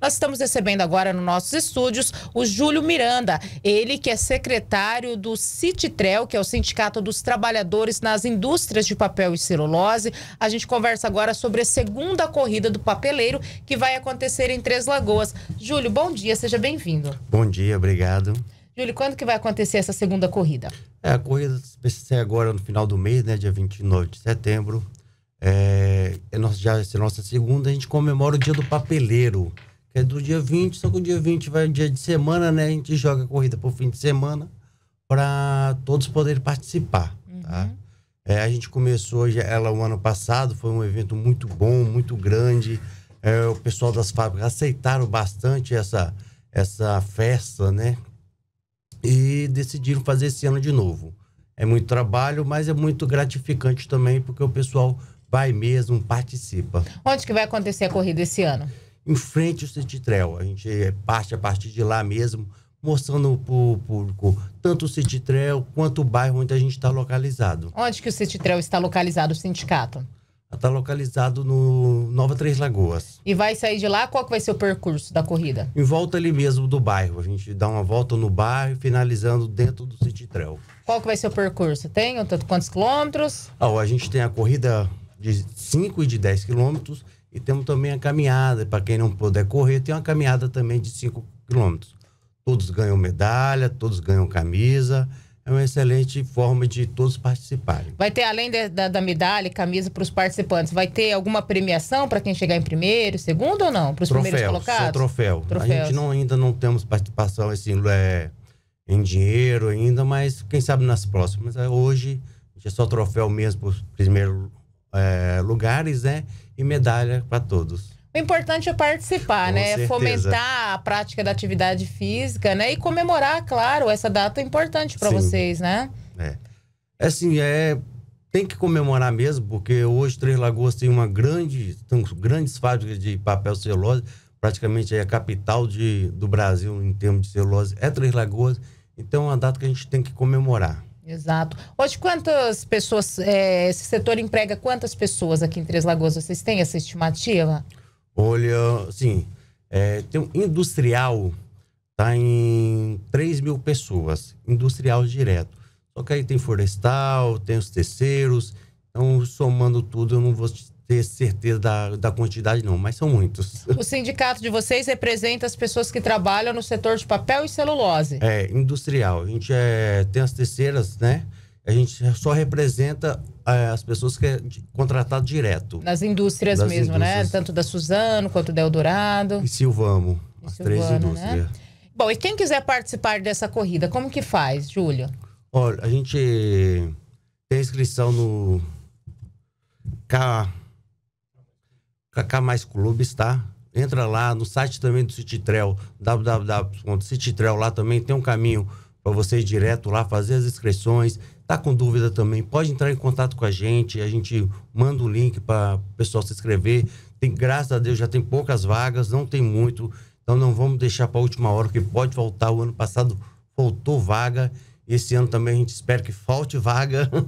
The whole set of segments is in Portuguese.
Nós estamos recebendo agora nos nossos estúdios o Júlio Miranda, ele que é secretário do Cititrel, que é o Sindicato dos Trabalhadores nas Indústrias de Papel e Celulose. A gente conversa agora sobre a segunda corrida do papeleiro que vai acontecer em Três Lagoas. Júlio, bom dia, seja bem-vindo. Bom dia, obrigado. Júlio, quando que vai acontecer essa segunda corrida? É, a corrida vai ser agora no final do mês, né, dia 29 de setembro. É, é nossa, já é nossa segunda, a gente comemora o dia do papeleiro que é do dia 20, só que o dia 20 vai dia de semana, né? A gente joga a corrida pro fim de semana para todos poderem participar, tá? uhum. tá? É, a gente começou ela o ano passado, foi um evento muito bom, muito grande. É, o pessoal das fábricas aceitaram bastante essa, essa festa, né? E decidiram fazer esse ano de novo. É muito trabalho, mas é muito gratificante também, porque o pessoal vai mesmo, participa. Onde que vai acontecer a corrida esse ano? em frente ao Cititrel. A gente é parte a partir de lá mesmo, mostrando para o público tanto o Centitrel quanto o bairro onde a gente está localizado. Onde que o Centitrel está localizado, o sindicato? Está localizado no Nova Três Lagoas. E vai sair de lá? Qual que vai ser o percurso da corrida? Em volta ali mesmo do bairro. A gente dá uma volta no bairro, finalizando dentro do Cititrel. Qual que vai ser o percurso? Tem tanto quantos quilômetros? Ah, a gente tem a corrida de 5 e de 10 quilômetros e temos também a caminhada, para quem não puder correr, tem uma caminhada também de 5 quilômetros. Todos ganham medalha, todos ganham camisa. É uma excelente forma de todos participarem. Vai ter, além de, da, da, medalha e camisa para os participantes, vai ter alguma premiação para quem chegar em primeiro, segundo ou não? Para os primeiros colocados? Só troféu. Troféus. A gente não, ainda não temos participação assim, é, em dinheiro ainda, mas quem sabe nas próximas. É, hoje é só troféu mesmo para os primeiros é, lugares, né? E medalha para todos. O importante é participar, Com né? Certeza. Fomentar a prática da atividade física, né? E comemorar, claro, essa data é importante para vocês, né? É. é. Assim, é, tem que comemorar mesmo, porque hoje Três Lagoas tem uma grande, tem grandes fábricas de papel celulose, praticamente é a capital de, do Brasil em termos de celulose, é Três Lagoas. Então é uma data que a gente tem que comemorar. Exato. Hoje, quantas pessoas, é, esse setor emprega quantas pessoas aqui em Três Lagoas? Vocês têm essa estimativa? Olha, sim, é, tem um industrial, está em 3 mil pessoas, industrial direto. Só que aí tem florestal, tem os terceiros, então somando tudo eu não vou ter certeza da, da quantidade, não, mas são muitos. O sindicato de vocês representa as pessoas que trabalham no setor de papel e celulose. É, industrial. A gente é, tem as terceiras, né? A gente só representa é, as pessoas que é contratado direto. Nas indústrias das mesmo, né? indústrias. né? Tanto da Suzano quanto da Eldorado. E Silvamo, e as Silvano, três né? indústrias. Né? Bom, e quem quiser participar dessa corrida, como que faz, Júlio? Olha, a gente tem inscrição no Cacá Mais Clube está. Entra lá no site também do Cititrel, www.cititrel. Lá também tem um caminho para você ir direto lá, fazer as inscrições. Tá com dúvida também, pode entrar em contato com a gente. A gente manda o um link para o pessoal se inscrever. Tem, graças a Deus, já tem poucas vagas, não tem muito. Então não vamos deixar para a última hora, que pode faltar. O ano passado faltou vaga. Esse ano também a gente espera que falte vaga.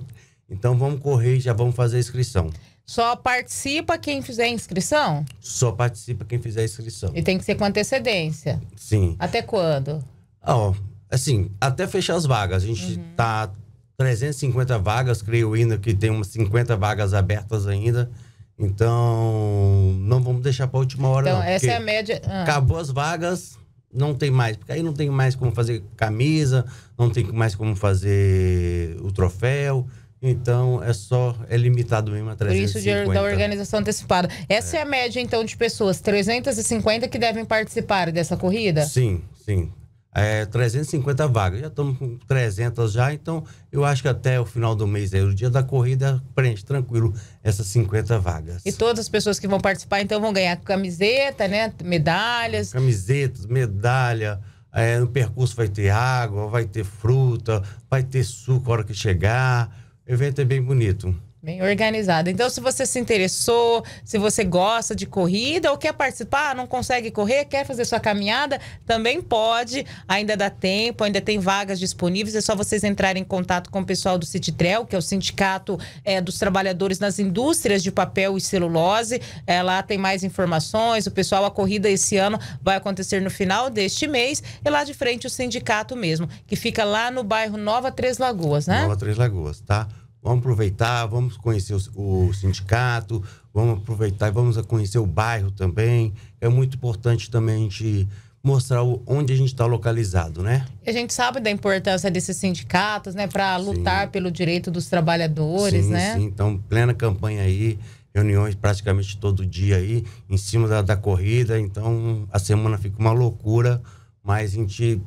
Então vamos correr e já vamos fazer a inscrição. Só participa quem fizer inscrição? Só participa quem fizer inscrição. E tem que ser com antecedência? Sim. Até quando? Ó, assim, até fechar as vagas. A gente uhum. tá 350 vagas, creio ainda que tem umas 50 vagas abertas ainda. Então, não vamos deixar para última hora. Então, não, essa é a média. Ah. Acabou as vagas, não tem mais. Porque aí não tem mais como fazer camisa, não tem mais como fazer o troféu. Então, é só, é limitado mesmo a 350. Por isso, da organização antecipada. Essa é. é. a média, então, de pessoas, 350 que devem participar dessa corrida? Sim, sim. É, 350 vagas. Já estamos com 300 já, então eu acho que até o final do mês, aí, o dia da corrida, preenche tranquilo essas 50 vagas. E todas as pessoas que vão participar, então, vão ganhar camiseta, né? Medalhas. Camisetas, medalha. É, no percurso vai ter água, vai ter fruta, vai ter suco a hora que chegar o evento é bem bonito. Bem organizada. Então, se você se interessou, se você gosta de corrida ou quer participar, não consegue correr, quer fazer sua caminhada, também pode. Ainda dá tempo, ainda tem vagas disponíveis. É só vocês entrarem em contato com o pessoal do Citrel, que é o Sindicato é, dos Trabalhadores nas Indústrias de Papel e Celulose. É, lá tem mais informações. O pessoal, a corrida esse ano vai acontecer no final deste mês. E lá de frente, o sindicato mesmo, que fica lá no bairro Nova Três Lagoas, né? Nova Três Lagoas, tá? Vamos aproveitar, vamos conhecer o, o sindicato, vamos aproveitar e vamos conhecer o bairro também. É muito importante também a gente mostrar onde a gente está localizado, né? A gente sabe da importância desses sindicatos, né, para lutar pelo direito dos trabalhadores, sim, né? Sim, então plena campanha aí, reuniões praticamente todo dia aí, em cima da, da corrida, então a semana fica uma loucura, mas a gente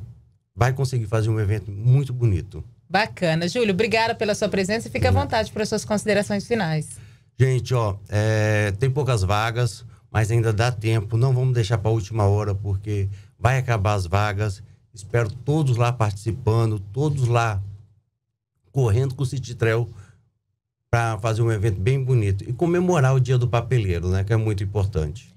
vai conseguir fazer um evento muito bonito. Bacana. Júlio, obrigada pela sua presença e fica à vontade para as suas considerações finais. Gente, ó, é, tem poucas vagas, mas ainda dá tempo. Não vamos deixar para a última hora, porque vai acabar as vagas. Espero todos lá participando, todos lá correndo com o Cititrel para fazer um evento bem bonito e comemorar o Dia do Papeleiro, né, que é muito importante.